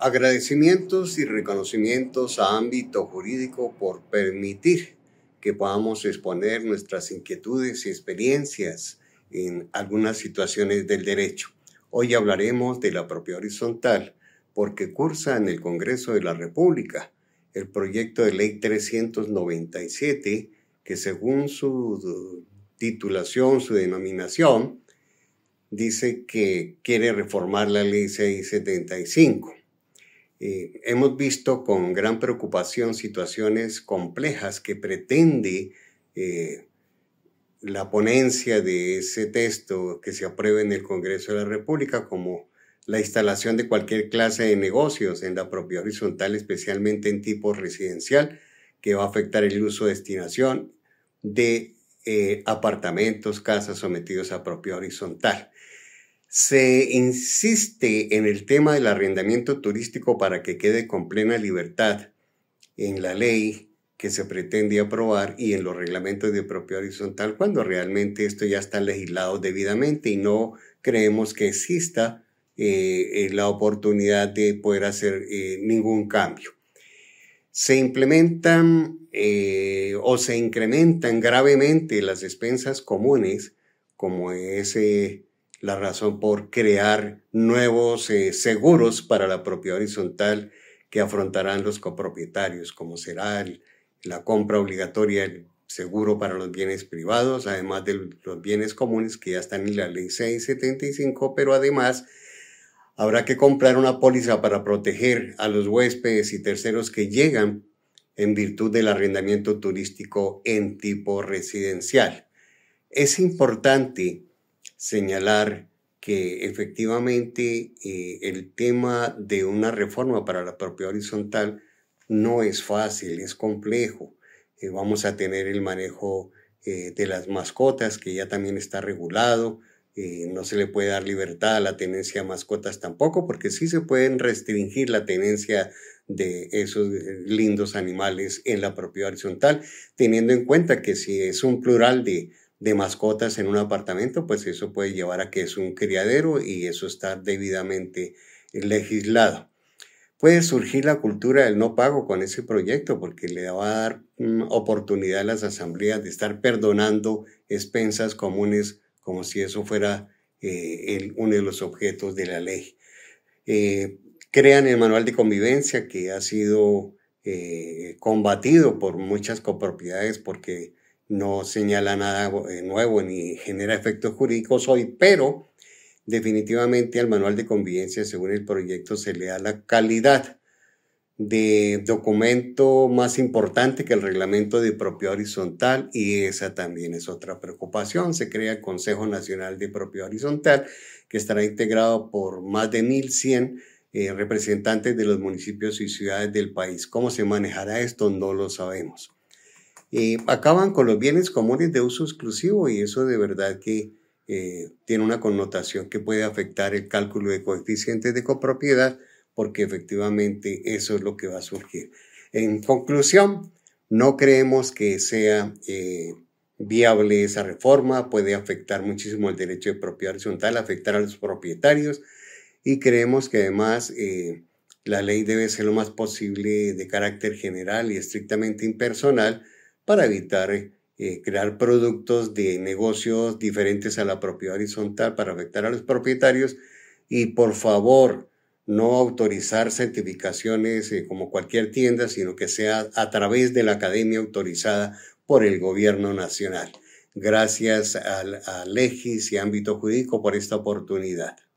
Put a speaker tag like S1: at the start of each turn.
S1: Agradecimientos y reconocimientos a ámbito jurídico por permitir que podamos exponer nuestras inquietudes y experiencias en algunas situaciones del derecho. Hoy hablaremos de la propia horizontal porque cursa en el Congreso de la República el proyecto de ley 397 que según su titulación, su denominación, dice que quiere reformar la ley 675 eh, hemos visto con gran preocupación situaciones complejas que pretende eh, la ponencia de ese texto que se apruebe en el Congreso de la República, como la instalación de cualquier clase de negocios en la propia horizontal, especialmente en tipo residencial, que va a afectar el uso de destinación de eh, apartamentos, casas sometidos a propia horizontal. Se insiste en el tema del arrendamiento turístico para que quede con plena libertad en la ley que se pretende aprobar y en los reglamentos de propiedad horizontal cuando realmente esto ya está legislado debidamente y no creemos que exista eh, eh, la oportunidad de poder hacer eh, ningún cambio. Se implementan o se incrementan gravemente las despensas comunes, como ese la razón por crear nuevos eh, seguros para la propiedad horizontal que afrontarán los copropietarios, como será la compra obligatoria del seguro para los bienes privados, además de los bienes comunes que ya están en la ley 675, pero además habrá que comprar una póliza para proteger a los huéspedes y terceros que llegan en virtud del arrendamiento turístico en tipo residencial. Es importante señalar que efectivamente eh, el tema de una reforma para la propiedad horizontal no es fácil, es complejo. Eh, vamos a tener el manejo eh, de las mascotas, que ya también está regulado. no se le puede dar libertad a la tenencia de mascotas tampoco, porque sí se pueden restringir la tenencia de esos lindos animales en la propiedad horizontal, teniendo en cuenta que si es un plural de de mascotas en un apartamento, pues eso puede llevar a que es un criadero y eso está debidamente legislado. Puede surgir la cultura del no pago con ese proyecto porque le va a dar mm, oportunidad a las asambleas de estar perdonando expensas comunes como si eso fuera eh, uno de los objetos de la ley. Eh, crean el manual de convivencia que ha sido eh, combatido por muchas copropiedades porque no señala nada eh, nuevo ni genera efectos jurídicos hoy, pero definitivamente al manual de convivencia, según el proyecto, se le da la calidad de documento más importante que el reglamento de propiedad horizontal y esa también es otra preocupación. Se crea el Consejo Nacional de Propiedad Horizontal que estará integrado por más de 1.100 eh, representantes de los municipios y ciudades del país. ¿Cómo se manejará esto? No lo sabemos acaban con los bienes comunes de uso exclusivo y eso de verdad que eh, tiene una connotación que puede afectar el cálculo de coeficientes de copropiedad porque efectivamente eso es lo que va a surgir. En conclusión, no creemos que sea eh, viable esa reforma, puede afectar muchísimo el derecho de propiedad horizontal, afectar a los propietarios y creemos que además eh, la ley debe ser lo más posible de carácter general y estrictamente impersonal para evitar eh, crear productos de negocios diferentes a la propiedad horizontal para afectar a los propietarios y por favor no autorizar certificaciones eh, como cualquier tienda, sino que sea a través de la academia autorizada por el gobierno nacional. Gracias al Legis y Ámbito Jurídico por esta oportunidad.